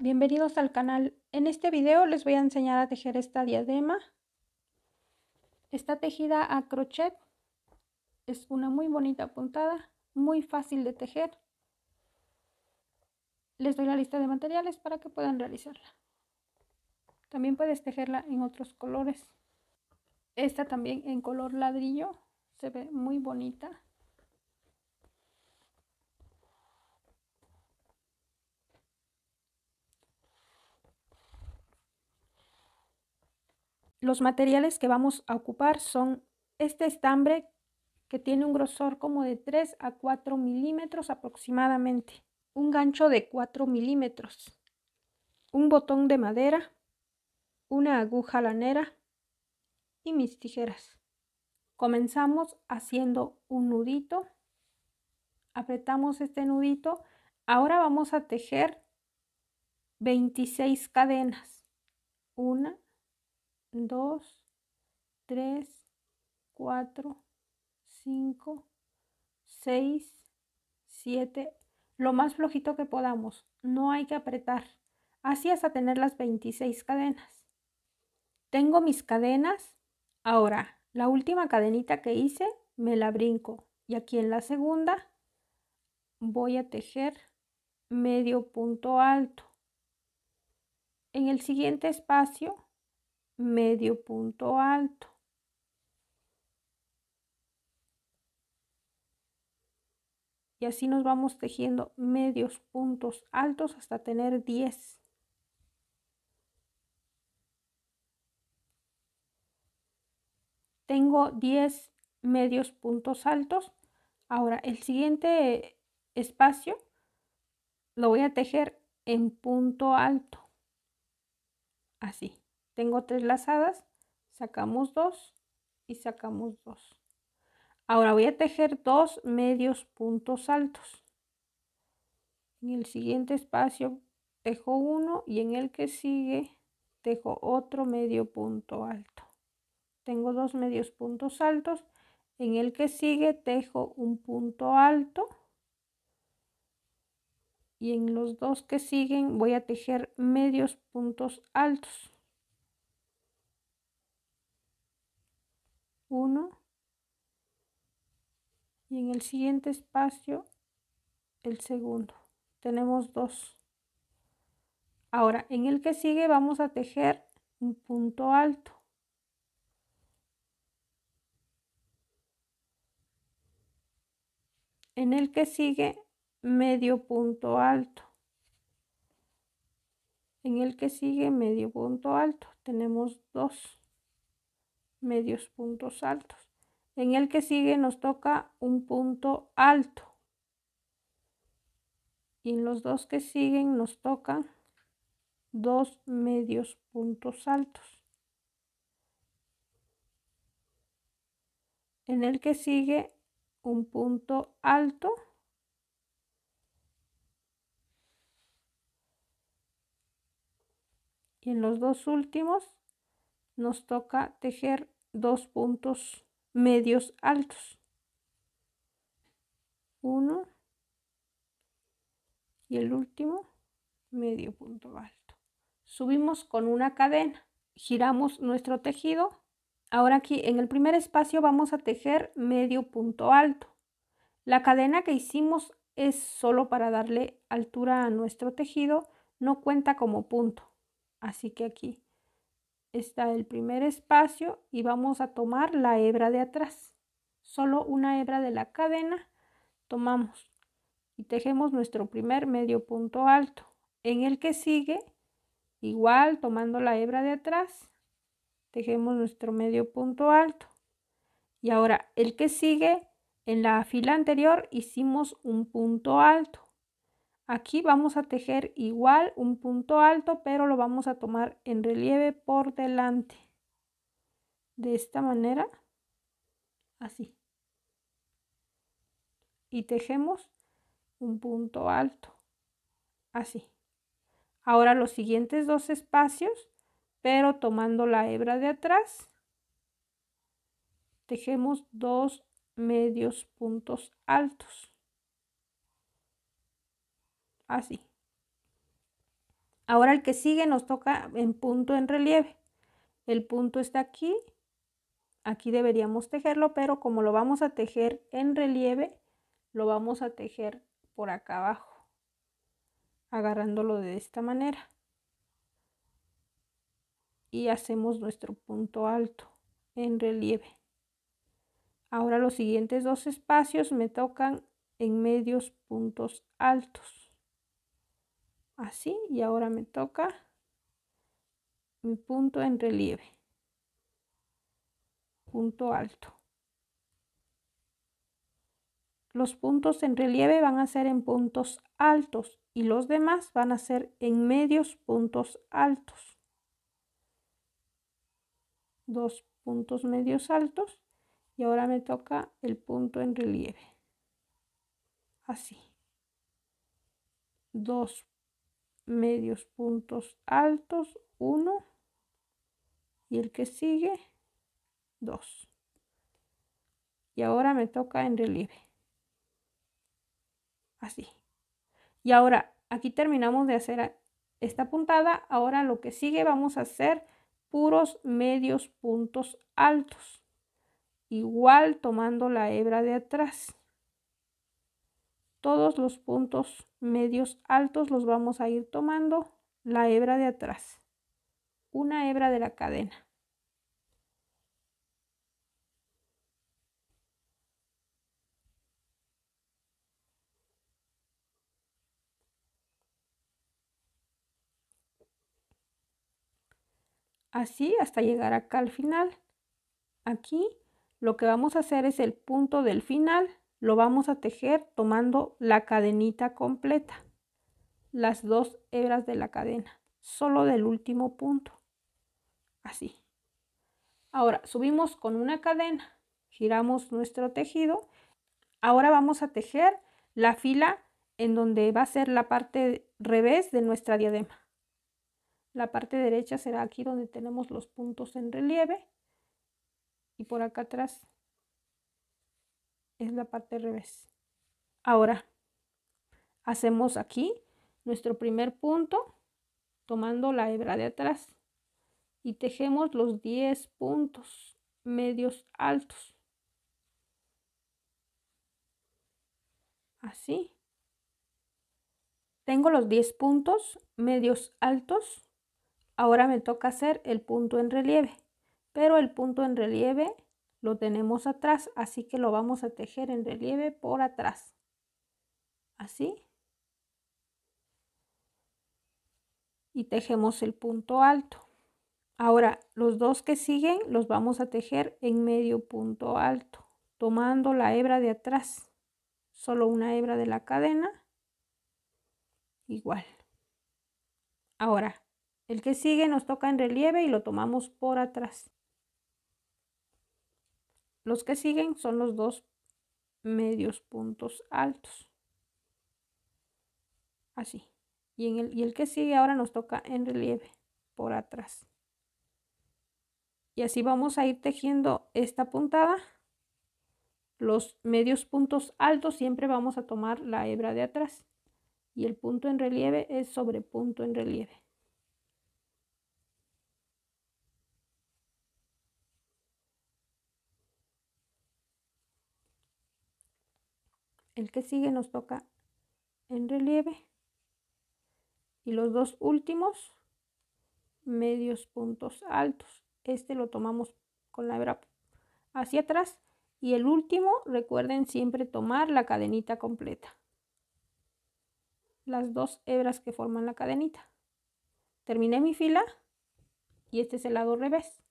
bienvenidos al canal. En este video les voy a enseñar a tejer esta diadema. Está tejida a crochet, es una muy bonita puntada, muy fácil de tejer. Les doy la lista de materiales para que puedan realizarla. También puedes tejerla en otros colores. Esta también en color ladrillo, se ve muy bonita. los materiales que vamos a ocupar son este estambre que tiene un grosor como de 3 a 4 milímetros aproximadamente, un gancho de 4 milímetros, un botón de madera, una aguja lanera y mis tijeras. Comenzamos haciendo un nudito, apretamos este nudito, ahora vamos a tejer 26 cadenas, una, 2, 3, 4, 5, 6, 7, lo más flojito que podamos. No hay que apretar. Así hasta tener las 26 cadenas. Tengo mis cadenas. Ahora, la última cadenita que hice me la brinco. Y aquí en la segunda voy a tejer medio punto alto. En el siguiente espacio medio punto alto. Y así nos vamos tejiendo medios puntos altos hasta tener 10. Tengo 10 medios puntos altos. Ahora el siguiente espacio lo voy a tejer en punto alto. Así. Tengo tres lazadas, sacamos dos y sacamos dos. Ahora voy a tejer dos medios puntos altos. En el siguiente espacio tejo uno y en el que sigue tejo otro medio punto alto. Tengo dos medios puntos altos. En el que sigue tejo un punto alto. Y en los dos que siguen voy a tejer medios puntos altos. 1 y en el siguiente espacio el segundo. Tenemos dos. Ahora, en el que sigue vamos a tejer un punto alto. En el que sigue medio punto alto. En el que sigue medio punto alto. Tenemos dos medios puntos altos. En el que sigue nos toca un punto alto. Y en los dos que siguen nos tocan dos medios puntos altos. En el que sigue un punto alto. Y en los dos últimos nos toca tejer dos puntos medios altos. Uno y el último medio punto alto. Subimos con una cadena, giramos nuestro tejido. Ahora aquí en el primer espacio vamos a tejer medio punto alto. La cadena que hicimos es solo para darle altura a nuestro tejido, no cuenta como punto. Así que aquí está el primer espacio y vamos a tomar la hebra de atrás. Solo una hebra de la cadena tomamos y tejemos nuestro primer medio punto alto. En el que sigue, igual tomando la hebra de atrás, tejemos nuestro medio punto alto. Y ahora el que sigue, en la fila anterior hicimos un punto alto. Aquí vamos a tejer igual un punto alto, pero lo vamos a tomar en relieve por delante. De esta manera, así. Y tejemos un punto alto, así. Ahora los siguientes dos espacios, pero tomando la hebra de atrás, tejemos dos medios puntos altos así. Ahora el que sigue nos toca en punto en relieve. El punto está aquí. Aquí deberíamos tejerlo, pero como lo vamos a tejer en relieve, lo vamos a tejer por acá abajo. Agarrándolo de esta manera. Y hacemos nuestro punto alto en relieve. Ahora los siguientes dos espacios me tocan en medios puntos altos así y ahora me toca mi punto en relieve punto alto los puntos en relieve van a ser en puntos altos y los demás van a ser en medios puntos altos dos puntos medios altos y ahora me toca el punto en relieve así dos medios puntos altos, 1 y el que sigue, 2. Y ahora me toca en relieve. Así. Y ahora aquí terminamos de hacer esta puntada. Ahora lo que sigue vamos a hacer puros medios puntos altos. Igual tomando la hebra de atrás. Todos los puntos medios altos los vamos a ir tomando la hebra de atrás, una hebra de la cadena. Así hasta llegar acá al final. Aquí lo que vamos a hacer es el punto del final lo vamos a tejer tomando la cadenita completa, las dos hebras de la cadena, solo del último punto, así. Ahora subimos con una cadena, giramos nuestro tejido. Ahora vamos a tejer la fila en donde va a ser la parte revés de nuestra diadema. La parte derecha será aquí donde tenemos los puntos en relieve y por acá atrás es la parte revés. Ahora, hacemos aquí nuestro primer punto tomando la hebra de atrás y tejemos los 10 puntos medios altos. Así. Tengo los 10 puntos medios altos. Ahora me toca hacer el punto en relieve, pero el punto en relieve lo tenemos atrás, así que lo vamos a tejer en relieve por atrás. Así. Y tejemos el punto alto. Ahora, los dos que siguen los vamos a tejer en medio punto alto, tomando la hebra de atrás, solo una hebra de la cadena, igual. Ahora, el que sigue nos toca en relieve y lo tomamos por atrás. Los que siguen son los dos medios puntos altos. Así. Y, en el, y el que sigue ahora nos toca en relieve por atrás. Y así vamos a ir tejiendo esta puntada. Los medios puntos altos siempre vamos a tomar la hebra de atrás. Y el punto en relieve es sobre punto en relieve. el que sigue nos toca en relieve y los dos últimos medios puntos altos este lo tomamos con la hebra hacia atrás y el último recuerden siempre tomar la cadenita completa las dos hebras que forman la cadenita terminé mi fila y este es el lado revés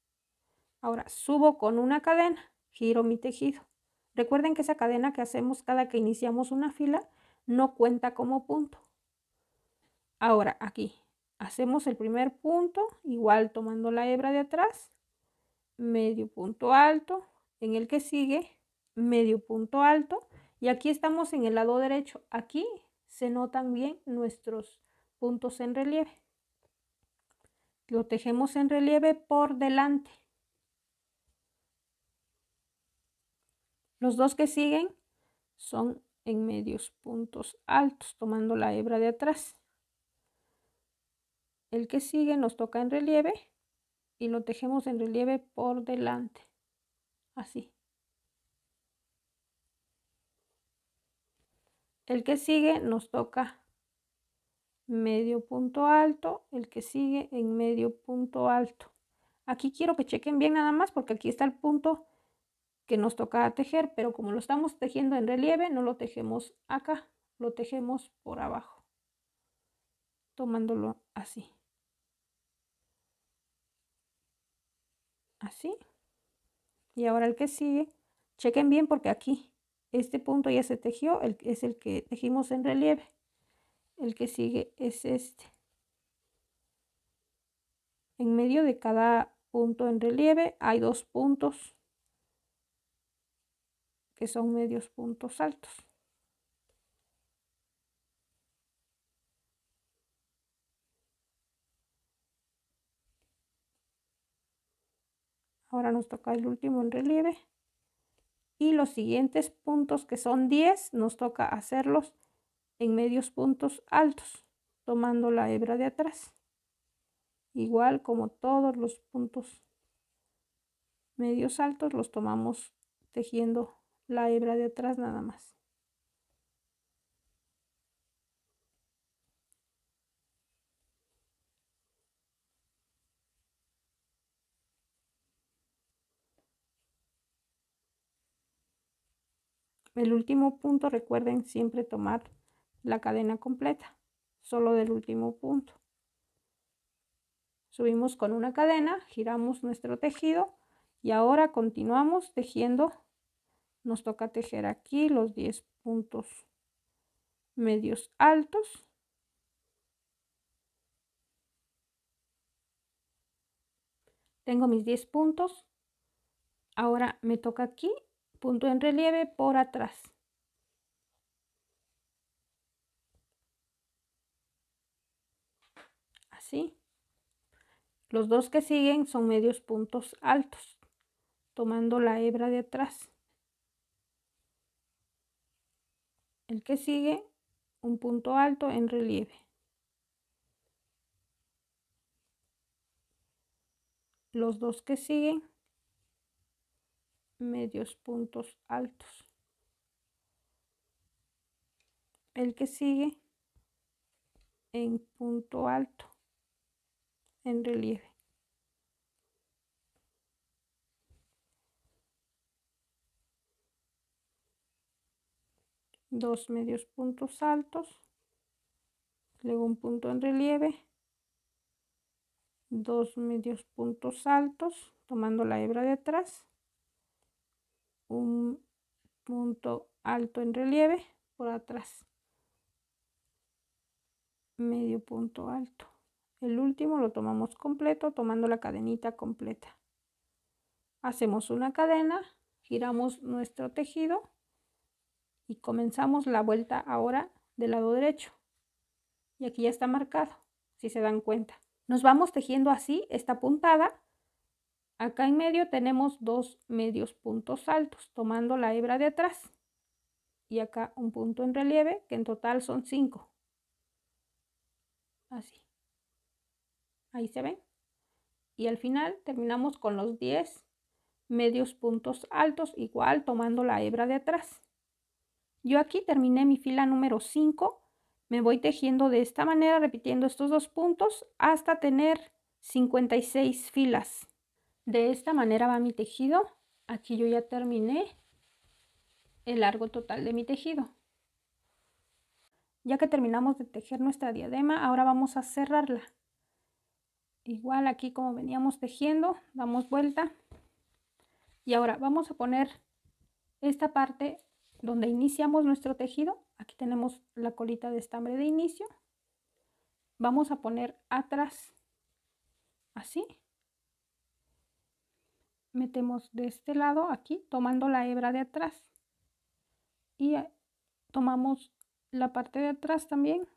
ahora subo con una cadena giro mi tejido Recuerden que esa cadena que hacemos cada que iniciamos una fila no cuenta como punto. Ahora aquí hacemos el primer punto, igual tomando la hebra de atrás, medio punto alto, en el que sigue medio punto alto y aquí estamos en el lado derecho. Aquí se notan bien nuestros puntos en relieve. Lo tejemos en relieve por delante. Los dos que siguen son en medios puntos altos, tomando la hebra de atrás. El que sigue nos toca en relieve y lo tejemos en relieve por delante, así. El que sigue nos toca medio punto alto, el que sigue en medio punto alto. Aquí quiero que chequen bien nada más porque aquí está el punto que nos toca tejer, pero como lo estamos tejiendo en relieve, no lo tejemos acá, lo tejemos por abajo, tomándolo así. Así. Y ahora el que sigue, chequen bien porque aquí, este punto ya se tejió, el, es el que tejimos en relieve. El que sigue es este. En medio de cada punto en relieve hay dos puntos que son medios puntos altos. Ahora nos toca el último en relieve. Y los siguientes puntos que son 10 nos toca hacerlos en medios puntos altos, tomando la hebra de atrás. Igual como todos los puntos medios altos los tomamos tejiendo la hebra de atrás nada más. El último punto, recuerden siempre tomar la cadena completa, solo del último punto. Subimos con una cadena, giramos nuestro tejido y ahora continuamos tejiendo nos toca tejer aquí los 10 puntos medios altos tengo mis 10 puntos ahora me toca aquí punto en relieve por atrás así los dos que siguen son medios puntos altos tomando la hebra de atrás el que sigue un punto alto en relieve. Los dos que siguen medios puntos altos. El que sigue en punto alto en relieve. dos medios puntos altos, luego un punto en relieve, dos medios puntos altos, tomando la hebra de atrás, un punto alto en relieve por atrás, medio punto alto. El último lo tomamos completo, tomando la cadenita completa. Hacemos una cadena, giramos nuestro tejido y comenzamos la vuelta ahora del lado derecho y aquí ya está marcado si se dan cuenta nos vamos tejiendo así esta puntada acá en medio tenemos dos medios puntos altos tomando la hebra de atrás y acá un punto en relieve que en total son cinco así ahí se ven y al final terminamos con los 10 medios puntos altos igual tomando la hebra de atrás yo aquí terminé mi fila número 5, me voy tejiendo de esta manera, repitiendo estos dos puntos hasta tener 56 filas. De esta manera va mi tejido. Aquí yo ya terminé el largo total de mi tejido. Ya que terminamos de tejer nuestra diadema, ahora vamos a cerrarla. Igual aquí como veníamos tejiendo, damos vuelta. Y ahora vamos a poner esta parte donde iniciamos nuestro tejido, aquí tenemos la colita de estambre de inicio, vamos a poner atrás, así, metemos de este lado aquí, tomando la hebra de atrás, y eh, tomamos la parte de atrás también,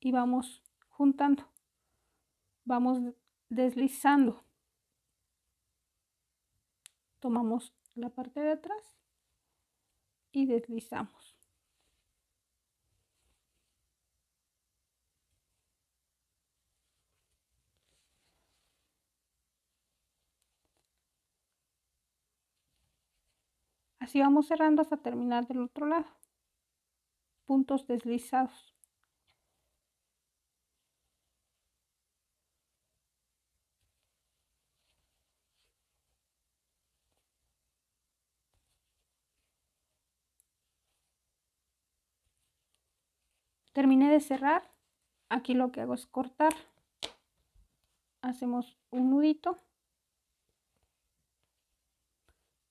y vamos juntando, vamos deslizando, tomamos la parte de atrás, y deslizamos. Así vamos cerrando hasta terminar del otro lado. Puntos deslizados. terminé de cerrar aquí lo que hago es cortar hacemos un nudito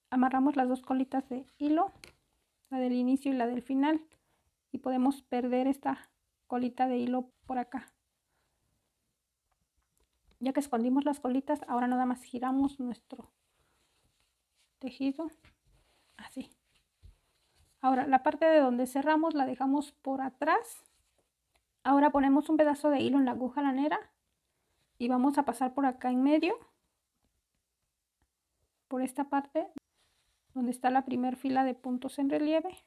amarramos las dos colitas de hilo la del inicio y la del final y podemos perder esta colita de hilo por acá ya que escondimos las colitas ahora nada más giramos nuestro tejido así ahora la parte de donde cerramos la dejamos por atrás Ahora ponemos un pedazo de hilo en la aguja lanera y vamos a pasar por acá en medio, por esta parte donde está la primer fila de puntos en relieve.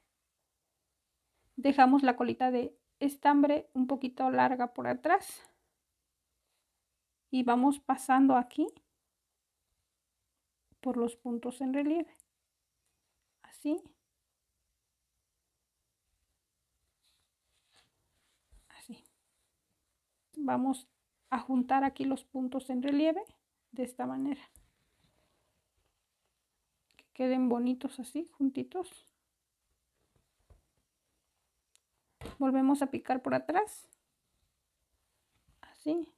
Dejamos la colita de estambre un poquito larga por atrás y vamos pasando aquí por los puntos en relieve. Así. Vamos a juntar aquí los puntos en relieve de esta manera. Que queden bonitos así, juntitos. Volvemos a picar por atrás. Así.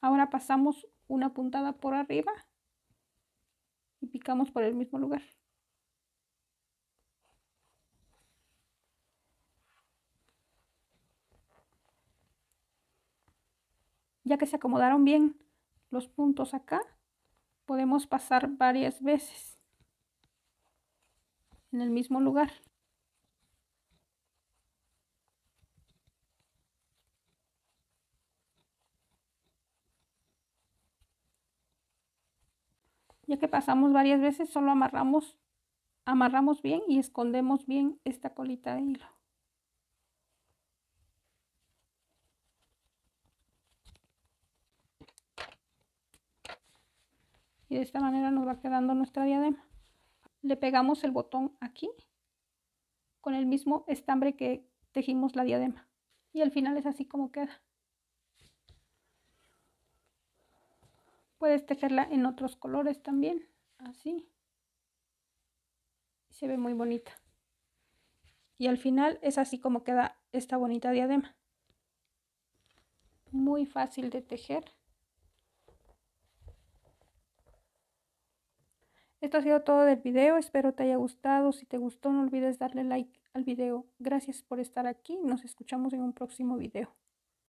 Ahora pasamos una puntada por arriba y picamos por el mismo lugar. ya que se acomodaron bien los puntos acá, podemos pasar varias veces en el mismo lugar. Ya que pasamos varias veces, solo amarramos, amarramos bien y escondemos bien esta colita de hilo. y de esta manera nos va quedando nuestra diadema. Le pegamos el botón aquí con el mismo estambre que tejimos la diadema y al final es así como queda. Puedes tejerla en otros colores también, así. Se ve muy bonita. Y al final es así como queda esta bonita diadema. Muy fácil de tejer. Esto ha sido todo del video, espero te haya gustado. Si te gustó no olvides darle like al video. Gracias por estar aquí, nos escuchamos en un próximo video.